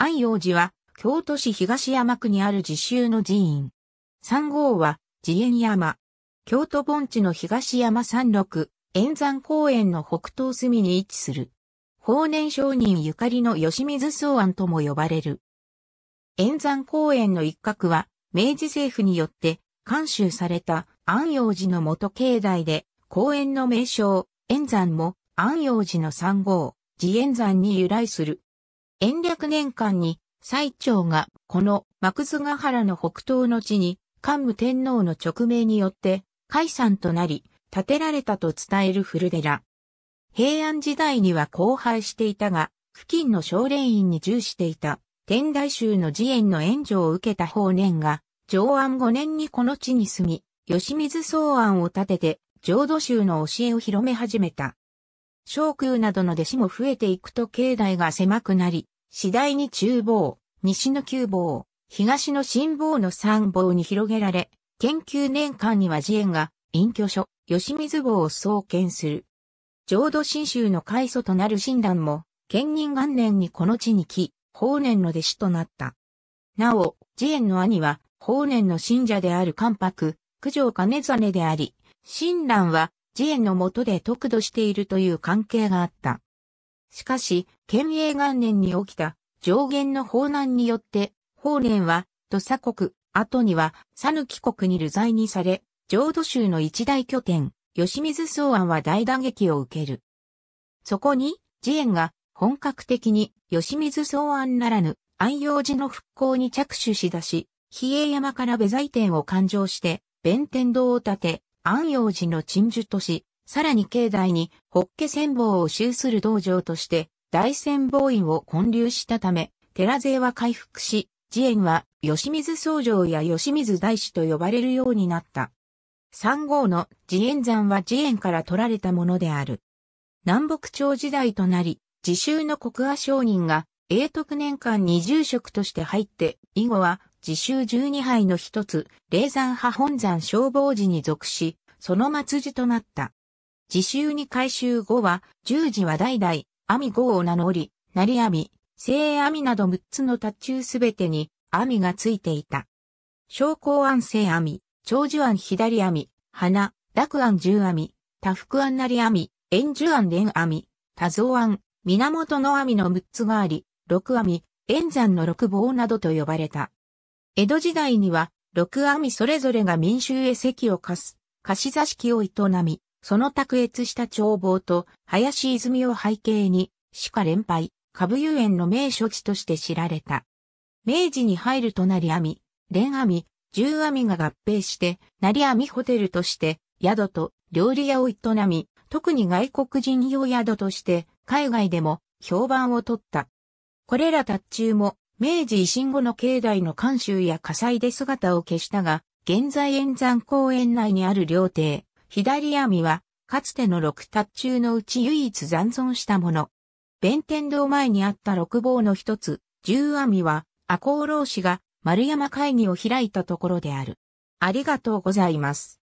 安陽寺は、京都市東山区にある自習の寺院。三号は、寺園山。京都盆地の東山山麓、円山公園の北東隅に位置する。法然上人ゆかりの吉水草庵とも呼ばれる。円山公園の一角は、明治政府によって、監修された安陽寺の元境内で、公園の名称、円山も安陽寺の三号、寺円山に由来する。延暦年間に、最長が、この幕津ヶ原の北東の地に、桓武天皇の勅命によって、解散となり、建てられたと伝える古寺。平安時代には荒廃していたが、付近の少霊院に従していた、天台宗の寺園の援助を受けた法然が、上安5年にこの地に住み、吉水草安を建てて、浄土宗の教えを広め始めた。昇空などの弟子も増えていくと境内が狭くなり、次第に中房、西の旧房、東の新房の三房に広げられ、研究年間には自園が、隠居所、吉水房を創建する。浄土真宗の開祖となる親鸞も、建仁元年にこの地に来、法然の弟子となった。なお、慈園の兄は、法然の信者である関白、九条金真であり、親鸞は、自エのの下で得度しているという関係があった。しかし、県営元年に起きた上限の法難によって、法然は土佐国、後には讃岐国に流罪にされ、浄土宗の一大拠点、吉水草案は大打撃を受ける。そこに、自エが本格的に吉水草案ならぬ安養寺の復興に着手しだし、比叡山から部財天を勘定して、弁天堂を建て、安養寺の鎮守とし、さらに境内に法華戦法を修する道場として大戦法院を建立したため、寺勢は回復し、寺円は吉水僧城や吉水大師と呼ばれるようになった。三号の寺円山は寺円から取られたものである。南北朝時代となり、自習の国阿商人が永徳年間に住職として入って、以後は自習12杯の一つ、霊山派本山消防寺に属し、その末寺となった。自習に改修後は、十字は代々、阿弥号を名乗り、成阿弥、聖阿弥など6つの達中すべてに、阿弥がついていた。昇降安聖阿弥、長寿安左阿弥、花、楽安十阿弥、多福安成阿弥、円寿安蓮阿弥、多蔵安、源の阿弥の6つがあり、六阿弥、円山の六棒などと呼ばれた。江戸時代には、六網それぞれが民衆へ席を貸す、貸し座敷を営み、その卓越した眺望と、林泉を背景に、鹿連敗、株遊園の名所地として知られた。明治に入ると成網、連網、十網が合併して、成網ホテルとして、宿と料理屋を営み、特に外国人用宿として、海外でも評判を取った。これら達中も明治維新後の境内の監修や火災で姿を消したが、現在円山公園内にある料亭、左網は、かつての六達中のうち唯一残存したもの。弁天堂前にあった六坊の一つ、十網は、赤穂浪士が丸山会議を開いたところである。ありがとうございます。